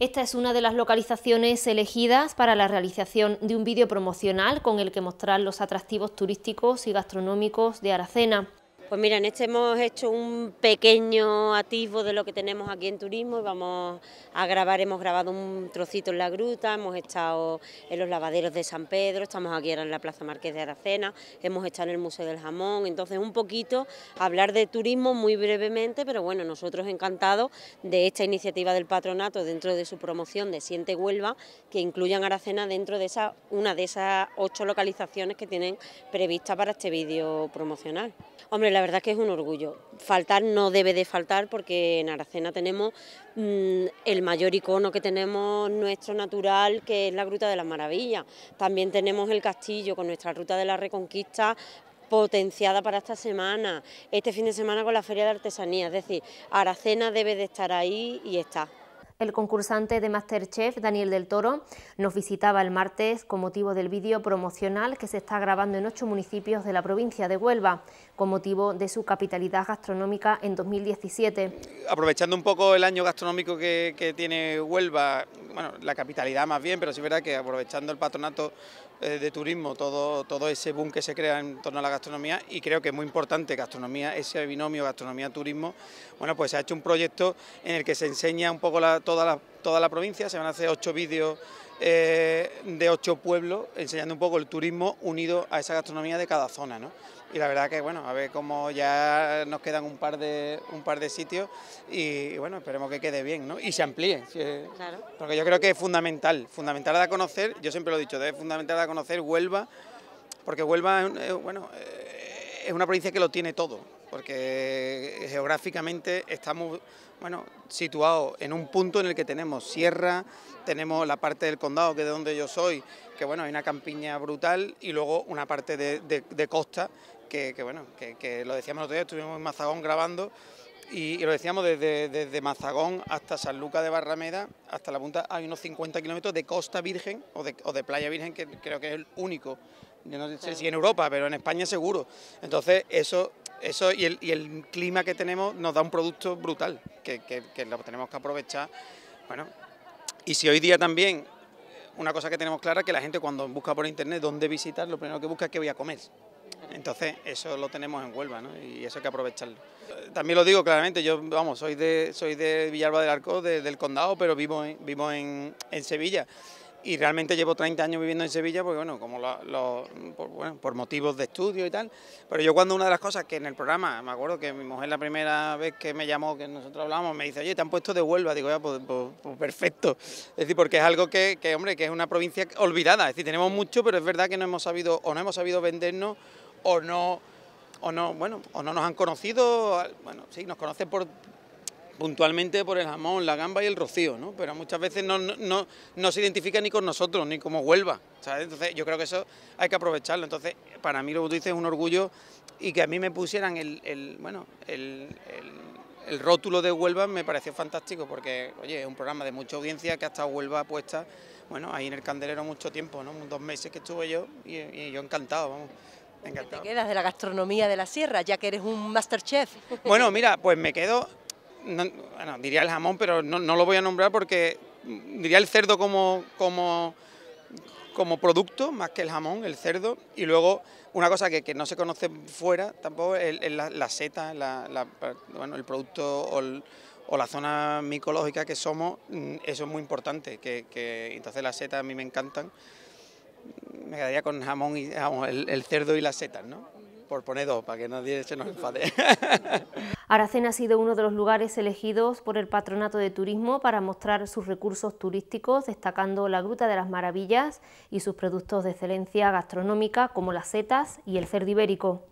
Esta es una de las localizaciones elegidas para la realización de un vídeo promocional con el que mostrar los atractivos turísticos y gastronómicos de Aracena. Pues mira, en este hemos hecho un pequeño atisbo de lo que tenemos aquí en turismo. ...y Vamos a grabar, hemos grabado un trocito en la gruta, hemos estado en los lavaderos de San Pedro, estamos aquí ahora en la Plaza Marqués de Aracena, hemos estado en el Museo del Jamón. Entonces, un poquito hablar de turismo muy brevemente, pero bueno, nosotros encantados de esta iniciativa del patronato dentro de su promoción de Siente Huelva, que incluyan Aracena dentro de esa, una de esas ocho localizaciones que tienen prevista para este vídeo promocional. Hombre, la verdad es que es un orgullo. Faltar no debe de faltar porque en Aracena tenemos mm, el mayor icono que tenemos nuestro natural, que es la Gruta de las Maravillas. También tenemos el castillo con nuestra Ruta de la Reconquista potenciada para esta semana, este fin de semana con la Feria de Artesanía. Es decir, Aracena debe de estar ahí y está. El concursante de Masterchef, Daniel del Toro, nos visitaba el martes con motivo del vídeo promocional que se está grabando en ocho municipios de la provincia de Huelva, con motivo de su capitalidad gastronómica en 2017. Aprovechando un poco el año gastronómico que, tiene Huelva, bueno, la capitalidad más bien, pero sí es verdad que aprovechando el patronato eh, de turismo, todo, todo ese boom que se crea en torno a la gastronomía y creo que es muy importante gastronomía, ese binomio gastronomía-turismo, bueno, pues se ha hecho un proyecto en el que se enseña un poco la, todas las toda la provincia, se van a hacer ocho vídeos eh, de ocho pueblos enseñando un poco el turismo unido a esa gastronomía de cada zona. Y la verdad que bueno, a ver cómo ya nos quedan un par de, un par de sitios y, bueno, esperemos que quede bien y se amplíe. Eh, porque yo creo que es fundamental, fundamental a conocer, yo siempre lo he dicho, es fundamental a conocer Huelva, porque Huelva eh, bueno, es una provincia que lo tiene todo porque geográficamente estamos bueno, situados en un punto en el que tenemos sierra, tenemos la parte del condado, que es de donde yo soy, que bueno, hay una campiña brutal, y luego una parte de, costa, que, bueno, que, lo decíamos el otro día, estuvimos en Mazagón grabando, y, lo decíamos desde, Mazagón hasta San Luca de Barrameda, hasta la punta, hay unos 50 kilómetros de costa virgen, o de, o de playa virgen, que creo que es el único yo no sé si en Europa, pero en España seguro. Entonces, eso eso y el, y el clima que tenemos nos da un producto brutal, que, lo tenemos que aprovechar. Bueno, y si hoy día también una cosa que tenemos clara es que la gente cuando busca por internet dónde visitar, lo primero que busca es qué voy a comer. Entonces, eso lo tenemos en Huelva, ¿no? Y eso hay que aprovecharlo. Eh, también lo digo claramente, yo, vamos, soy de, soy de Villalba del Arco, del condado, pero vivo vivo en, en Sevilla y realmente llevo 30 años viviendo en Sevilla, porque bueno, como por, motivos de estudio y tal, pero yo cuando una de las cosas que en el programa, me acuerdo que mi mujer la primera vez que me llamó, que nosotros hablamos me dice, oye, te han puesto de Huelva, digo, ya, ah, pues, pues, pues, perfecto, es decir, porque es algo que, hombre, que es una provincia olvidada, es decir, tenemos mucho, pero es verdad que no hemos sabido, o no hemos sabido vendernos, o no o no, bueno, o no nos han conocido, bueno, sí, nos conocen por, puntualmente por el jamón, la gamba y el rocío, ¿no? pero muchas veces no, se identifica ni con nosotros, ni como Huelva. ¿sabes? Entonces yo creo que eso hay que aprovecharlo. Entonces para mí lo que tú dices es un orgullo y que a mí me pusieran el, bueno, el, el, rótulo de Huelva me pareció fantástico porque oye, es un programa de mucha audiencia que hasta estado Huelva puesta bueno, ahí en el candelero mucho tiempo, ¿no? dos meses que estuve yo y, yo encantado, vamos. ¿Qué te quedas de la gastronomía de la sierra, ya que eres un masterchef? Bueno, mira, pues me quedo bueno, diría el jamón, pero no, no, lo voy a nombrar porque diría el cerdo como, como, como producto, más que el jamón, el cerdo. Y luego una cosa que, no se conoce fuera tampoco es la, seta, el producto o, la zona micológica que somos, mm, eso es muy importante. Que, entonces las setas a mí me encantan. Me quedaría con jamón y el, el cerdo y las setas, ¿no? por poner para que nadie se nos enfade. Aracena ha sido uno de los lugares elegidos por el Patronato de Turismo para mostrar sus recursos turísticos, destacando la Gruta de las Maravillas y sus productos de excelencia gastronómica como las setas y el cerdo ibérico.